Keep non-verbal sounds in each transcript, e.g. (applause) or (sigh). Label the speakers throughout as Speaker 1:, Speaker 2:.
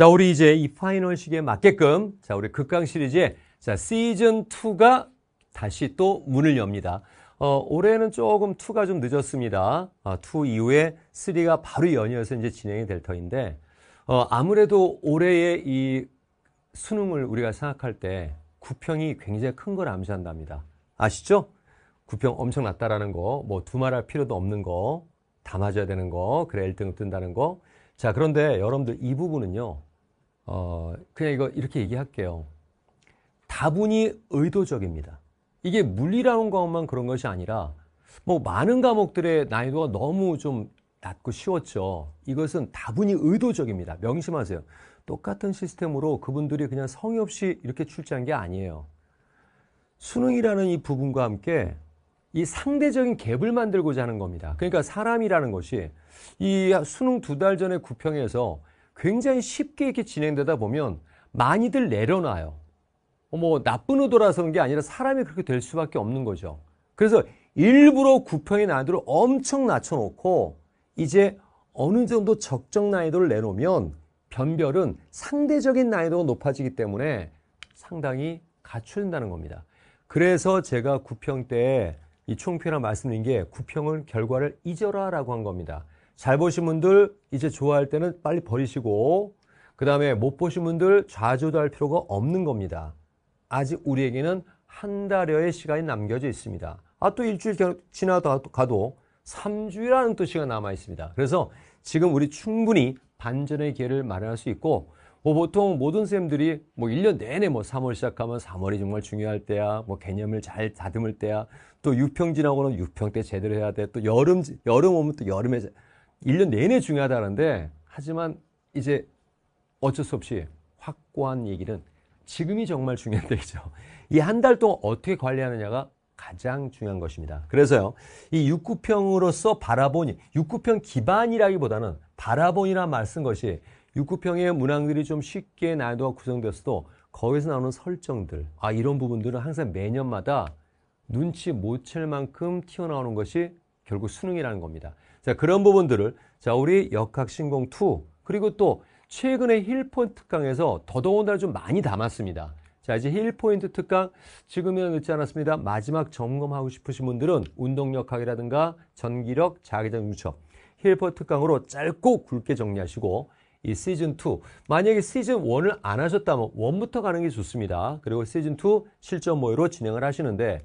Speaker 1: 자, 우리 이제 이 파이널식에 맞게끔 자, 우리 극강 시리즈에 자, 시즌 2가 다시 또 문을 엽니다. 어, 올해는 조금 2가 좀 늦었습니다. 아, 2 이후에 3가 바로 연이어서 이제 진행이 될 터인데 어, 아무래도 올해의 이 수능을 우리가 생각할 때 구평이 굉장히 큰 걸 암시한답니다. 아시죠? 구평 엄청 났다라는 거, 뭐 두말할 필요도 없는 거, 다 맞아야 되는 거, 그래 1등 뜬다는 거. 자, 그런데 여러분들 이 부분은요, 어, 그냥 이거 이렇게 얘기할게요. 다분히 의도적입니다. 이게 물리라는 것만 그런 것이 아니라 뭐 많은 과목들의 난이도가 너무 좀 낮고 쉬웠죠. 이것은 다분히 의도적입니다. 명심하세요. 똑같은 시스템으로 그분들이 그냥 성의 없이 이렇게 출제한 게 아니에요. 수능이라는 이 부분과 함께 이 상대적인 갭을 만들고자 하는 겁니다. 그러니까 사람이라는 것이 이 수능 두 달 전에 구평에서 굉장히 쉽게 이렇게 진행되다 보면 많이들 내려놔요. 뭐 나쁜 의도라서 그런 게 아니라 사람이 그렇게 될 수밖에 없는 거죠. 그래서 일부러 구평의 난이도를 엄청 낮춰놓고 이제 어느 정도 적정 난이도를 내놓으면 변별은 상대적인 난이도가 높아지기 때문에 상당히 갖춘다는 겁니다. 그래서 제가 구평 때 이 총표라 말씀드린 게 구평은 결과를 잊어라 라고 한 겁니다. 잘 보신 분들 이제 좋아할 때는 빨리 버리시고 그 다음에 못 보신 분들 좌도할 필요가 없는 겁니다. 아직 우리에게는 한 달여의 시간이 남겨져 있습니다. 아 또 일주일 지나가도 3주라는 또 시간 남아 있습니다. 그래서 지금 우리 충분히 반전의 기회를 마련할 수 있고 뭐 보통 모든 쌤들이 뭐 1년 내내 뭐 3월 시작하면 3월이 정말 중요할 때야 뭐 개념을 잘 다듬을 때야 또 유평 지나고는 유평 때 제대로 해야 돼 또 여름 여름 오면 또 여름에 1년 내내 중요하다는데 하지만 이제 어쩔 수 없이 확고한 얘기는 지금이 정말 중요한 (laughs) 때이죠이 한 달 동안 어떻게 관리하느냐가 가장 중요한 것입니다. 그래서요, 이 육구평으로서 바라보니, 육구평 기반이라기보다는 바라보니란말씀 것이 육구평의 문항들이 좀 쉽게 난이도가 구성되었어도 거기서 나오는 설정들, 아, 이런 부분들은 항상 매년마다 눈치 못 챌 만큼 튀어나오는 것이 결국 수능이라는 겁니다. 자, 그런 부분들을 자, 우리 역학신공 2 그리고 또 최근에 힐포인트 특강에서 더더군다나 좀 많이 담았습니다. 자, 이제 힐포인트 특강 지금은 늦지 않았습니다. 마지막 점검하고 싶으신 분들은 운동역학이라든가 전기력, 자기장 유척 힐포인트 특강으로 짧고 굵게 정리하시고 이 시즌 2 만약에 시즌 1을 안 하셨다면 1부터 가는 게 좋습니다. 그리고 시즌 2모의로 진행을 하시는데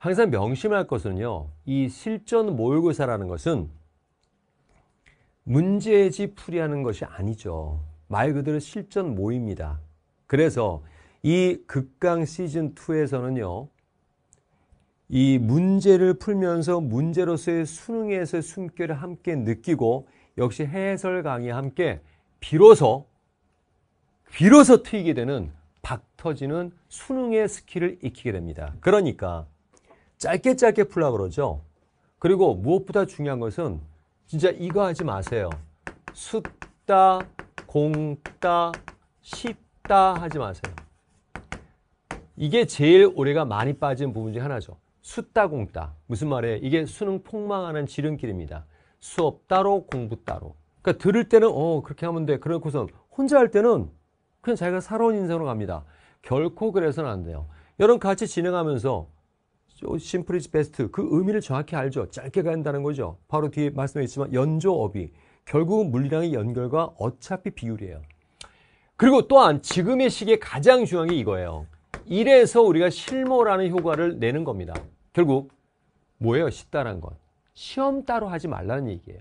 Speaker 1: 항상 명심할 것은요. 이 실전 모의고사라는 것은 문제집 풀이하는 것이 아니죠. 말 그대로 실전 모입니다. 의 그래서 이 극강 시즌2에서는요. 이 문제를 풀면서 문제로서의 수능에서의 숨결을 함께 느끼고 역시 해설 강의와 함께 비로소 비로소 트이게 되는 박 터지는 수능의 스킬을 익히게 됩니다. 그러니까 짧게 짧게 풀라 그러죠. 그리고 무엇보다 중요한 것은 진짜 이거 하지 마세요. 숫다, 공다, 씻다 하지 마세요. 이게 제일 올해가 많이 빠진 부분 중 하나죠. 숫다, 공다. 무슨 말이에요? 이게 수능 폭망하는 지름길입니다. 수업 따로, 공부 따로. 그러니까 들을 때는 어 그렇게 하면 돼. 그러고서 혼자 할 때는 그냥 자기가 살아온 인생으로 갑니다. 결코 그래서는 안 돼요. 여러분 같이 진행하면서 심플이즈 베스트 그 의미를 정확히 알죠. 짧게 간다는 거죠. 바로 뒤에 말씀했지만 연조업이 결국은 물리랑의 연결과 어차피 비율이에요. 그리고 또한 지금의 시기에 가장 중요한 게 이거예요. 이래서 우리가 실모라는 효과를 내는 겁니다. 결국 뭐예요? 쉽다란 건. 시험 따로 하지 말라는 얘기예요.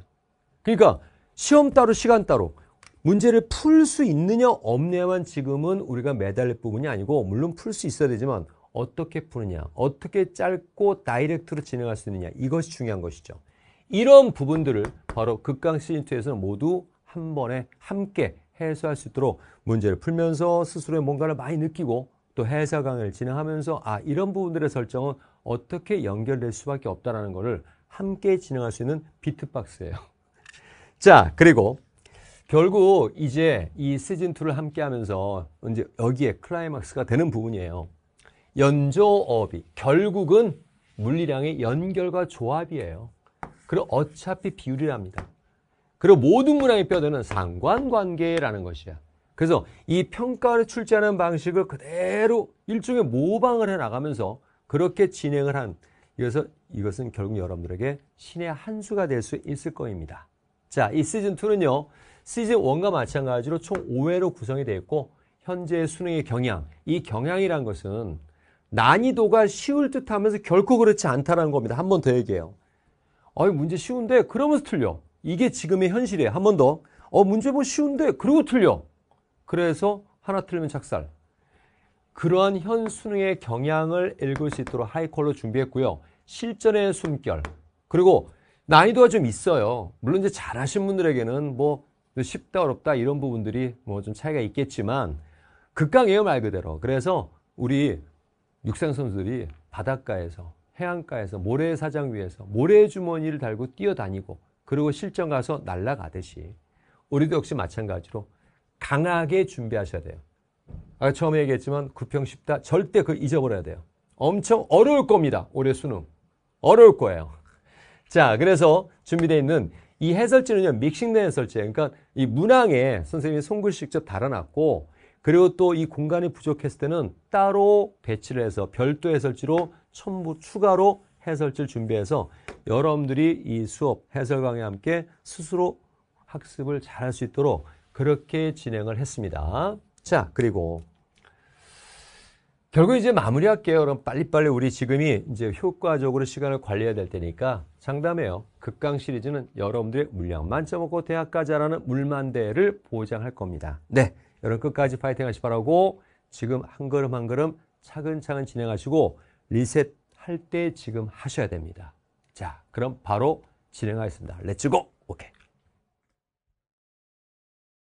Speaker 1: 그러니까 시험 따로 시간 따로 문제를 풀 수 있느냐 없느냐만 지금은 우리가 매달릴 부분이 아니고 물론 풀 수 있어야 되지만 어떻게 푸느냐, 어떻게 짧고 다이렉트로 진행할 수 있느냐 이것이 중요한 것이죠. 이런 부분들을 바로 극강 시즌2에서는 모두 한 번에 함께 해소할 수 있도록 문제를 풀면서 스스로의 뭔가를 많이 느끼고 또 해설 강의를 진행하면서 아 이런 부분들의 설정은 어떻게 연결될 수밖에 없다라는 것을 함께 진행할 수 있는 비트박스예요. (laughs) 자 그리고 결국 이제 이 시즌2를 함께 하면서 이제 여기에 클라이막스가 되는 부분이에요. 연조업이 결국은 물리량의 연결과 조합이에요. 그리고 어차피 비율이랍니다. 그리고 모든 문항의 뼈대는 상관관계라는 것이야. 그래서 이 평가를 출제하는 방식을 그대로 일종의 모방을 해나가면서 그렇게 진행을 한 그래서 이것은 결국 여러분들에게 신의 한 수가 될 수 있을 겁니다 자, 이 시즌2는요. 시즌1과 마찬가지로 총 5회로 구성이 되어 있고 현재 수능의 경향, 이 경향이란 것은 난이도가 쉬울 듯 하면서 결코 그렇지 않다라는 겁니다. 한 번 더 얘기해요. 어, 이 문제 쉬운데 그러면서 틀려. 이게 지금의 현실이에요. 한 번 더. 어, 문제 뭐 쉬운데 그리고 틀려. 그래서 하나 틀리면 착살. 그러한 현 수능의 경향을 읽을 수 있도록 하이컬로 준비했고요. 실전의 숨결. 그리고 난이도가 좀 있어요. 물론 이제 잘하신 분들에게는 뭐 쉽다 어렵다 이런 부분들이 뭐 좀 차이가 있겠지만 극강이에요 말 그대로. 그래서 우리 육상 선수들이 바닷가에서 해안가에서 모래사장 위에서 모래주머니를 달고 뛰어다니고 그리고 실전 가서 날라가듯이 우리도 역시 마찬가지로 강하게 준비하셔야 돼요. 아까 처음에 얘기했지만 구평 쉽다 절대 그걸 잊어버려야 돼요. 엄청 어려울 겁니다. 올해 수능. 어려울 거예요. 자, 그래서 준비되어 있는 이 해설지는요, 믹싱된 해설지. 그러니까 이 문항에 선생님이 손글 씨 직접 달아놨고, 그리고 또 이 공간이 부족했을 때는 따로 배치를 해서 별도 해설지로 첨부 추가로 해설지를 준비해서 여러분들이 이 수업 해설 강의와 함께 스스로 학습을 잘할 수 있도록 그렇게 진행을 했습니다. 자, 그리고 결국 이제 마무리할게요. 그럼 빨리빨리 우리 지금이 이제 효과적으로 시간을 관리해야 될 테니까 장담해요. 극강 시리즈는 여러분들의 물량 만쪄 먹고 대학까지 하라는 물만대를 보장할 겁니다. 네. 여러분 끝까지 파이팅 하시 바라고 지금 한 걸음 한 걸음 차근차근 진행하시고 리셋할 때 지금 하셔야 됩니다. 자, 그럼 바로 진행하겠습니다. 렛츠고! 오케이.